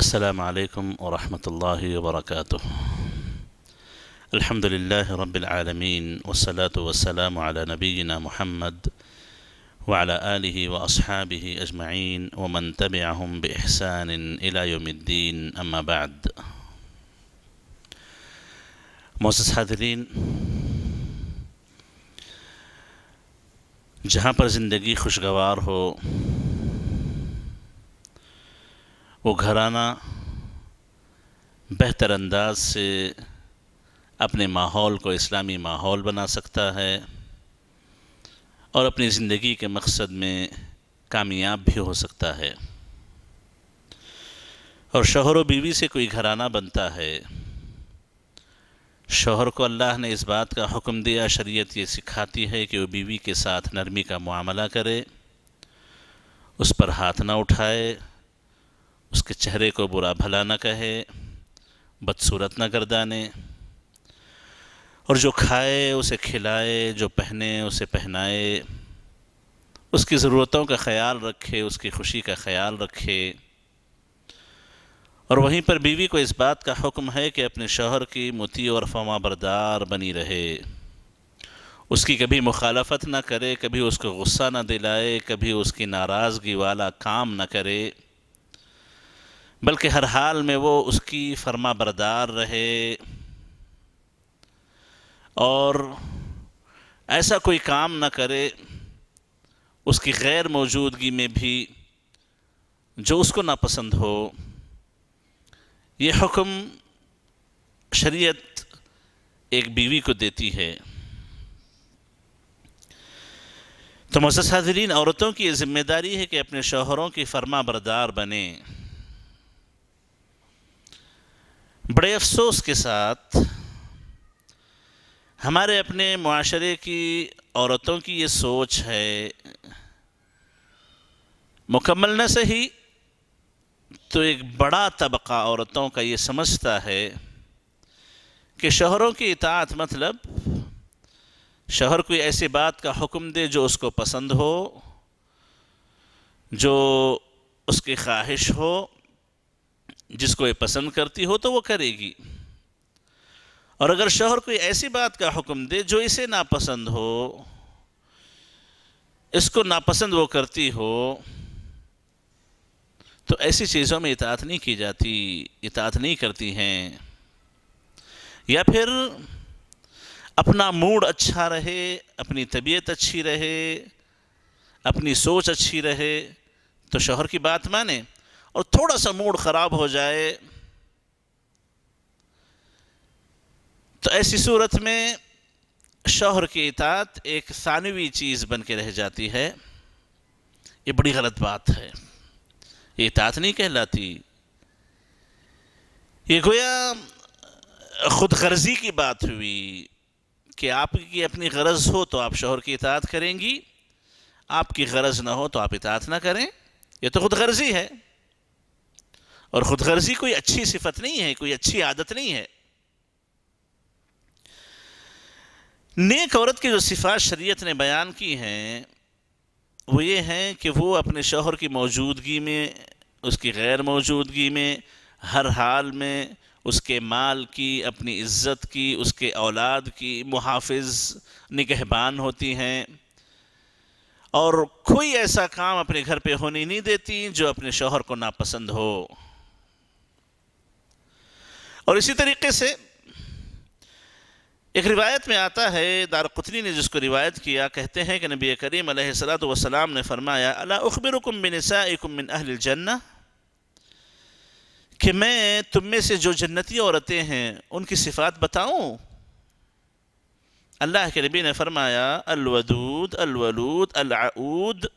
السلام عليكم ورحمة الله وبركاته الحمد لله رب العالمين والصلاة والسلام على نبينا محمد وعلى آله وأصحابه أجمعين ومن تبعهم بإحسان إلى يوم الدين أما بعد موسس حاضرين جهان پر زندگی خوشگوار ہو वो घराना बेहतर अंदाज से अपने माहौल को इस्लामी माहौल बना सकता है और अपनी ज़िंदगी के मकसद में कामयाब भी हो सकता है और शोहर व बीवी से कोई घराना बनता है शोहर को अल्लाह ने इस बात का हुक्म दिया शरीयत ये सिखाती है कि वो बीवी के साथ नरमी का मामला करे उस पर हाथ ना उठाए उसके चेहरे को बुरा भला न कहे बदसूरत न गर्दाने और जो खाए उसे खिलाए जो पहने उसे पहनाए उसकी ज़रूरतों का ख्याल रखे उसकी खुशी का ख्याल रखे और वहीं पर बीवी को इस बात का हुक्म है कि अपने शोहर की मुती और फमा बरदार बनी रहे उसकी कभी मुखालफत ना करे कभी उसको गुस्सा ना दिलाए कभी उसकी नाराज़गी वाला काम ना करे बल्कि हर हाल में वो उसकी फरमा बरदार रहे और ऐसा कोई काम ना करे उसकी गैर मौजूदगी में भी जो उसको नापसंद हो ये हुक्म शरीयत एक बीवी को देती है तो मजसादरीन औरतों की ये ज़िम्मेदारी है कि अपने शोहरों की फरमा बरदार बने बड़े अफसोस के साथ हमारे अपने माशरे की औरतों की ये सोच है मुकम्मल न सही तो एक बड़ा तबका औरतों का ये समझता है कि शहरों की इतात मतलब शहर कोई ऐसी बात का हुक्म दे जो उसको पसंद हो जो उसकी ख्वाहिश हो जिसको ये पसंद करती हो तो वो करेगी और अगर शोहर कोई ऐसी बात का हुक्म दे जो इसे नापसंद हो इसको नापसंद वो करती हो तो ऐसी चीज़ों में इतात नहीं की जाती इतात नहीं करती हैं या फिर अपना मूड अच्छा रहे अपनी तबीयत अच्छी रहे अपनी सोच अच्छी रहे तो शोहर की बात माने और थोड़ा सा मूड ख़राब हो जाए तो ऐसी सूरत में शोहर की इतात एक सानवी चीज़ बन के रह जाती है ये बड़ी गलत बात है ये इतात नहीं कहलाती ये गोया खुद गर्जी की बात हुई कि आपकी अपनी गरज हो तो आप शोहर की इतात करेंगी आपकी गरज ना हो तो आप इतात ना करें ये तो खुद गर्जी है और ख़ुदगर्जी कोई अच्छी सिफत नहीं है कोई अच्छी आदत नहीं है नेक औरत की जो सिफात शरीयत ने बयान की हैं वो ये हैं कि वो अपने शोहर की मौजूदगी में उसकी गैर मौजूदगी में हर हाल में उसके माल की अपनी इज्जत की उसके औलाद की मुहाफ़ निगहबान होती हैं और कोई ऐसा काम अपने घर पे होने नहीं देती जो अपने शोहर को नापसंद हो और इसी तरीके से एक रिवायत में आता है दारकतनी ने जिसको रिवायत किया कहते हैं कि नबी करीम सलात वसलाम ने फरमाया अला अखबरकुम अहल अहलजन्ना कि मैं तुम में से जो जन्नती औरतें हैं उनकी सिफात बताऊं अल्लाह के नबी ने फरमाया अलवदूद अलवलूद अलाऊद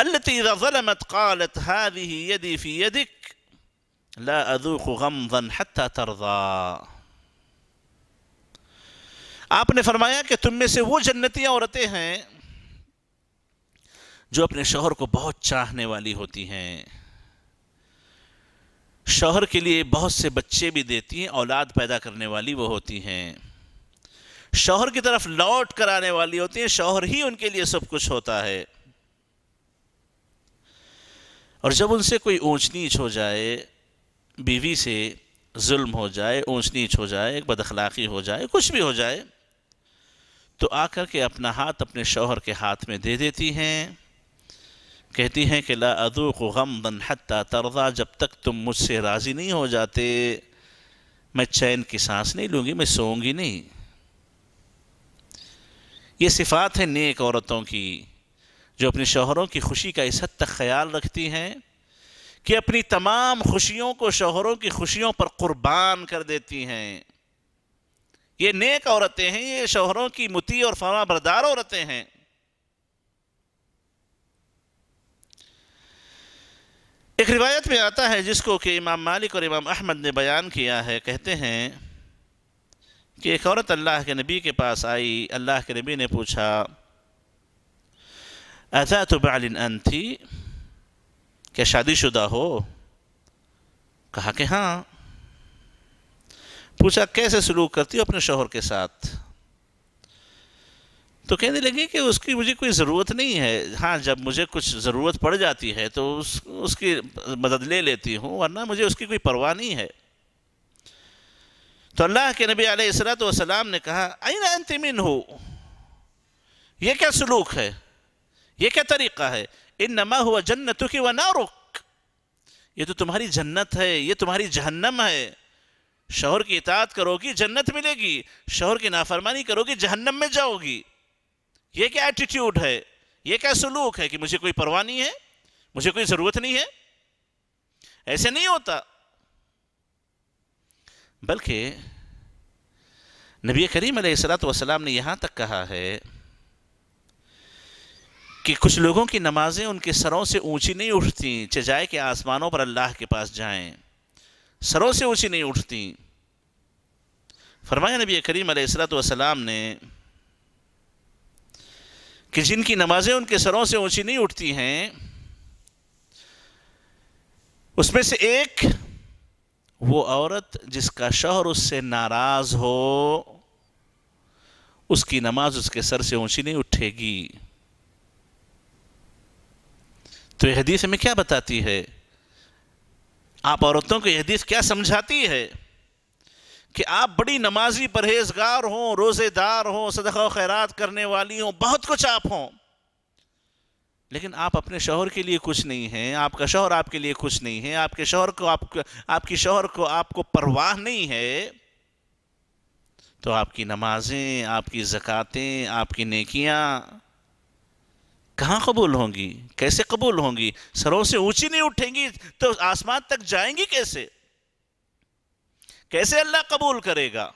रज़लमत कालत हादी यदि फ़ी यदिक لا أذوق غمضا حتى ترضى आपने फरमाया कि तुम में से वो जन्नती औरतें हैं जो अपने शोहर को बहुत चाहने वाली होती हैं शोहर के लिए बहुत से बच्चे भी देती हैं औलाद पैदा करने वाली वो होती हैं शोहर की तरफ लौट कर आने वाली होती हैं शोहर ही उनके लिए सब कुछ होता है और जब उनसे कोई ऊंच नीच हो जाए बीवी से जुल्म हो जाए ऊँच नीच हो जाए एक बदखलाकी हो जाए कुछ भी हो जाए तो आकर के अपना हाथ अपने शोहर के हाथ में दे देती हैं कहती हैं कि ला को गम बन हत्ता तरदा जब तक तुम मुझसे राज़ी नहीं हो जाते मैं चैन की सांस नहीं लूँगी मैं सोऊंगी नहीं ये सिफ़ात है नेक औरतों की जो अपने शोहरों की खुशी का इस हद तक ख्याल रखती हैं कि अपनी तमाम खुशियों को शोहरों की खुशियों पर कुर्बान कर देती हैं ये नेक औरतें हैं ये शोहरों की मुती और फवा बरदार औरतें हैं एक रिवायत में आता है जिसको कि इमाम मालिक और इमाम अहमद ने बयान किया है कहते हैं कि एक औरत अल्लाह के नबी के पास आई अल्लाह के नबी ने पूछा अजा तो बालिन अन थी क्या शादीशुदा हो कहा कि हाँ पूछा कैसे सलूक करती हो अपने शोहर के साथ तो कहने लगी कि उसकी मुझे कोई ज़रूरत नहीं है हाँ जब मुझे कुछ ज़रूरत पड़ जाती है तो उस उसकी मदद ले लेती हूँ वरना मुझे उसकी कोई परवाह नहीं है तो अल्लाह के नबी आलत वसलाम ने कहा आईना अंतिमिन हो यह क्या सलूक है यह क्या तरीक़ा है इन नमा हुआ जन्नत की वह ना रुक ये तो तुम्हारी जन्नत है ये तुम्हारी जहन्नम है शोहर की इतात करोगी जन्नत मिलेगी शोहर की नाफरमानी करोगी जहन्नम में जाओगी ये क्या एटीट्यूड है ये क्या सलूक है कि मुझे कोई परवाह नहीं है मुझे कोई ज़रूरत नहीं है ऐसे नहीं होता बल्कि नबी करीम सलात वसलाम ने यहां तक कहा है कि कुछ लोगों की नमाज़ें उनके सरों से ऊंची नहीं उठती चजाए कि आसमानों पर अल्लाह के पास जाएं सरों से ऊंची नहीं उठती फरमाया नबी करीम सलाम ने कि जिनकी नमाज़ें उनके सरों से ऊंची नहीं उठती हैं उसमें से एक वो औरत जिसका शोहर उससे नाराज़ हो उसकी नमाज उसके सर से ऊंची नहीं उठेगी तो यह हदीस हमें क्या बताती है आप औरतों को यह हदीस क्या समझाती है कि आप बड़ी नमाजी परहेजगार हों रोज़ेदार हों सदका खैरात करने वाली हों बहुत कुछ आप हों लेकिन आप अपने शोहर के लिए कुछ नहीं हैं आपका शोहर आपके लिए कुछ नहीं है आपके शोहर को आप आपकी शोहर को आपको परवाह नहीं है तो आपकी नमाज़ें आपकी ज़क़ातें आपकी नेकियां कहाँ कबूल होंगी कैसे कबूल होंगी सरों से ऊंची नहीं उठेंगी तो आसमान तक जाएंगी कैसे कैसे अल्लाह कबूल करेगा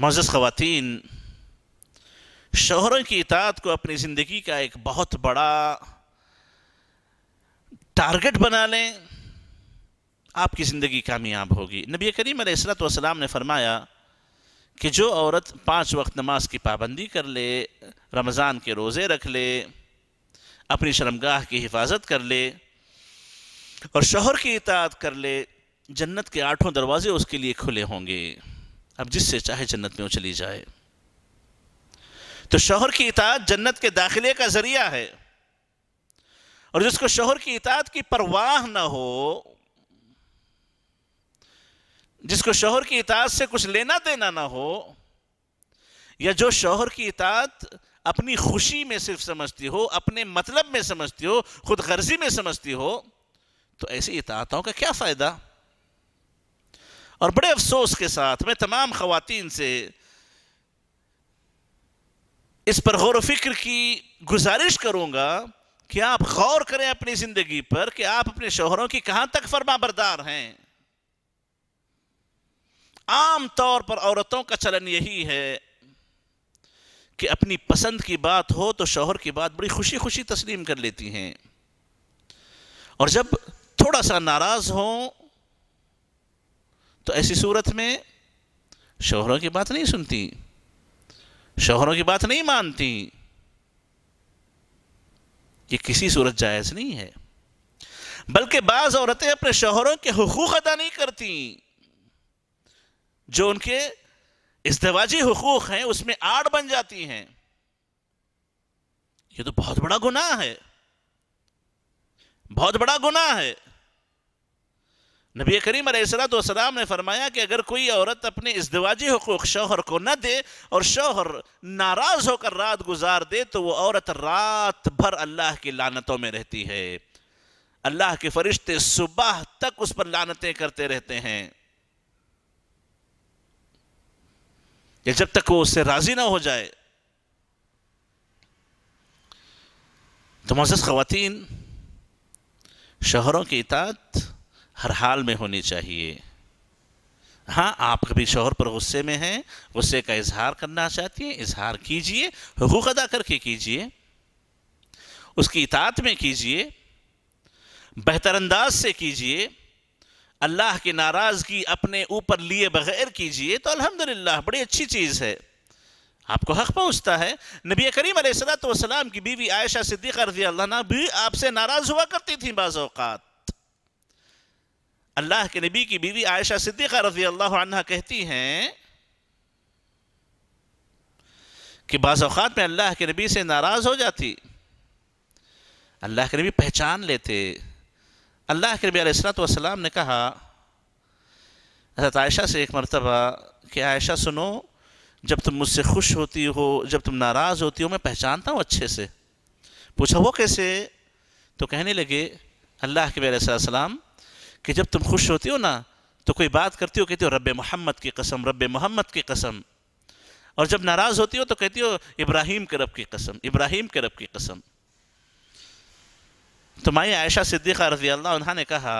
मोजस खातन शोहरों की इतात को अपनी ज़िंदगी का एक बहुत बड़ा टारगेट बना लें आपकी ज़िंदगी कामयाब होगी नबी करीम वसलाम ने फरमाया कि जो औरत पांच वक्त नमाज की पाबंदी कर ले रमज़ान के रोज़े रख ले अपनी शर्मगाह की हिफाजत कर ले और शोहर की इतात कर ले जन्नत के आठों दरवाजे उसके लिए खुले होंगे अब जिससे चाहे जन्नत में वो चली जाए तो शोहर की इतात जन्नत के दाखिले का ज़रिया है और जिसको शोहर की इतात की परवाह ना हो जिसको शोहर की इतात से कुछ लेना देना ना हो या जो शोहर की इतात अपनी खुशी में सिर्फ समझती हो अपने मतलब में समझती हो खुद गर्जी में समझती हो तो ऐसी इतातों का क्या फ़ायदा और बड़े अफसोस के साथ मैं तमाम खुतिन से इस पर गौर फिक्र की गुजारिश करूंगा कि आप गौर करें अपनी ज़िंदगी पर कि आप अपने शोहरों की कहाँ तक फरमा बरदार हैं आम तौर पर औरतों का चलन यही है कि अपनी पसंद की बात हो तो शोहर की बात बड़ी खुशी खुशी तस्लीम कर लेती हैं और जब थोड़ा सा नाराज़ हो तो ऐसी सूरत में शोहरों की बात नहीं सुनती शोहरों की बात नहीं मानती ये किसी सूरत जायज़ नहीं है बल्कि बाज़ औरतें अपने शोहरों के हकूक़ अदा नहीं करती जो उनके इसदवाजी हकूक हैं उसमें आड़ बन जाती हैं ये तो बहुत बड़ा गुनाह है बहुत बड़ा गुनाह है नबी करीम सलाम ने फरमाया कि अगर कोई औरत अपने इसदवाजी हकूक शोहर को न दे और शोहर नाराज होकर रात गुजार दे तो वो औरत रात भर अल्लाह की लानतों में रहती है अल्लाह के फरिश्ते सुबह तक उस पर लानतें करते रहते हैं या जब तक वो उससे राजी ना हो जाए तो मोजस खीन शोहरों की इतात हर हाल में होनी चाहिए हाँ आप कभी शोहर पर गुस्से में हैं गुस्से का इजहार करना चाहती हैं इजहार कीजिए हकूक अदा करके कीजिए उसकी इतात में कीजिए बेहतर अंदाज से कीजिए अल्लाह की नाराज़गी अपने ऊपर लिए बगैर कीजिए तो अल्हम्दुलिल्लाह बड़ी अच्छी चीज़ है आपको हक पहुँचता है नबी करीम सलाम की बीवी आयशा सिद्दीक़ा रजी अल्लाह भी आपसे नाराज़ हुआ करती थी बाज़ात अल्लाह के नबी की बीवी आयशा सिद्दीक़ा रजी अल्लाह कहती हैं कि बाज़ात में अल्लाह के नबी से नाराज़ हो जाती अल्लाह के नबी पहचान लेते अल्लाह के नबी सलाम ने कहा हजरत आयशा से एक मरतबा कि आयशा सुनो जब तुम मुझसे खुश होती हो जब तुम नाराज़ होती हो मैं पहचानता हूँ अच्छे से पूछा वो कैसे तो कहने लगे अल्लाह के सलाम कि जब तुम खुश होती हो ना तो कोई बात करती हो कहती हो रब मोहम्मद की कसम रब मोहम्मद की कसम और जब नाराज़ होती हो तो कहती हो इब्राहिम के रब की कसम इब्राहिम के रब की कसम तो माई आयशा सिद्दीक़ा रजी अल्लाह ने कहा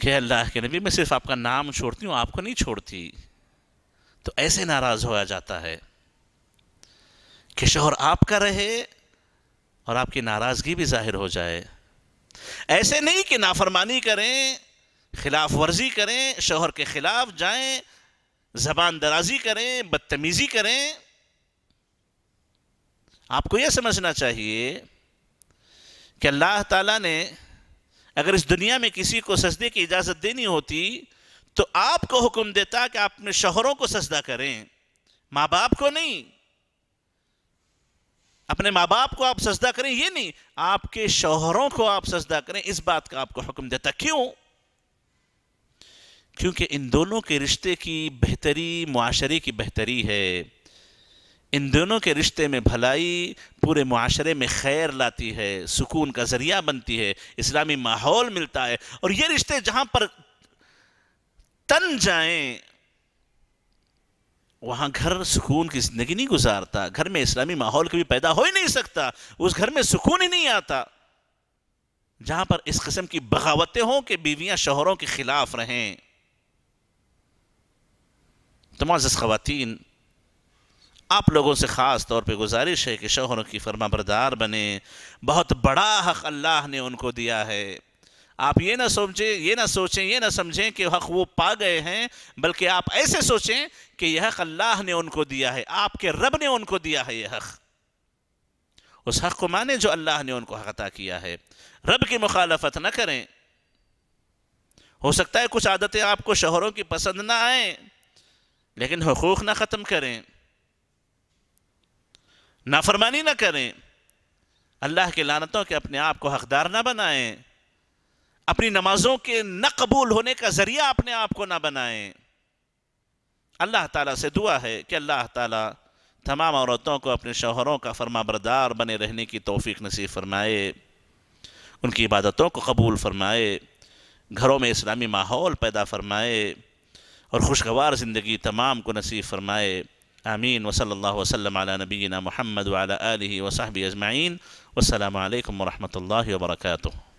कि अल्लाह के नबी मैं सिर्फ आपका नाम छोड़ती हूँ आपको नहीं छोड़ती तो ऐसे नाराज़ होया जाता है कि शोहर आपका रहे और आपकी नाराज़गी भी जाहिर हो जाए ऐसे नहीं कि नाफरमानी करें खिलाफ वर्जी करें शोहर के ख़िलाफ़ जाएं ज़बान दराजी करें बदतमीज़ी करें आपको यह समझना चाहिए कि अल्लाह ताला ने अगर इस दुनिया में किसी को सजदे की इजाज़त देनी होती तो आपको हुक्म देता कि आप अपने शोहरों को सजदा करें माँ बाप को नहीं अपने माँ बाप को आप सजदा करें ये नहीं आपके शोहरों को आप सजदा करें इस बात का आपको हुक्म देता क्यों क्योंकि इन दोनों के रिश्ते की बेहतरी माशरे की बेहतरी है इन दोनों के रिश्ते में भलाई पूरे माशरे में खैर लाती है सुकून का ज़रिया बनती है इस्लामी माहौल मिलता है और ये रिश्ते जहाँ पर तन जाएं वहाँ घर सुकून की ज़िंदगी नहीं गुजारता घर में इस्लामी माहौल कभी पैदा हो ही नहीं सकता उस घर में सुकून ही नहीं आता जहाँ पर इस कस्म की बगावतें हों कि बीवियाँ शोहरों के ख़िलाफ़ रहें तो मोज़ आप लोगों से ख़ास तौर पे गुजारिश है कि शोहरों की फर्मा बरदार बने बहुत बड़ा हक़ अल्लाह ने उनको दिया है आप ये ना सोचें ये ना सोचें ये ना समझें कि हक़ वो पा गए हैं बल्कि आप ऐसे सोचें कि यह हक़ अल्लाह ने उनको दिया है आपके रब ने उनको दिया है यह हक़ उस हक़ को माने जो अल्लाह ने उनको हक़ अता किया है रब की मुखालफत ना करें हो सकता है कुछ आदतें आपको शोहरों की पसंद ना आए लेकिन हकूक़ ना ख़त्म करें नाफरमानी ना करें अल्लाह के लानतों के अपने आप को हकदार ना बनाएं अपनी नमाजों के न कबूल होने का ज़रिया अपने आप को ना बनाएं अल्लाह ताला से दुआ है कि अल्लाह ताला तमाम औरतों को अपने शोहरों का फरमाबरदार बरदार बने रहने की तोफ़ी नसीब फरमाए उनकी इबादतों को कबूल फरमाए घरों में इस्लामी माहौल पैदा फरमाए और खुशगवार ज़िंदगी तमाम को नसीब फरमाए آمين وصلى الله وسلم على نبينا محمد وعلى آله وصحبه أجمعين والسلام عليكم ورحمة الله وبركاته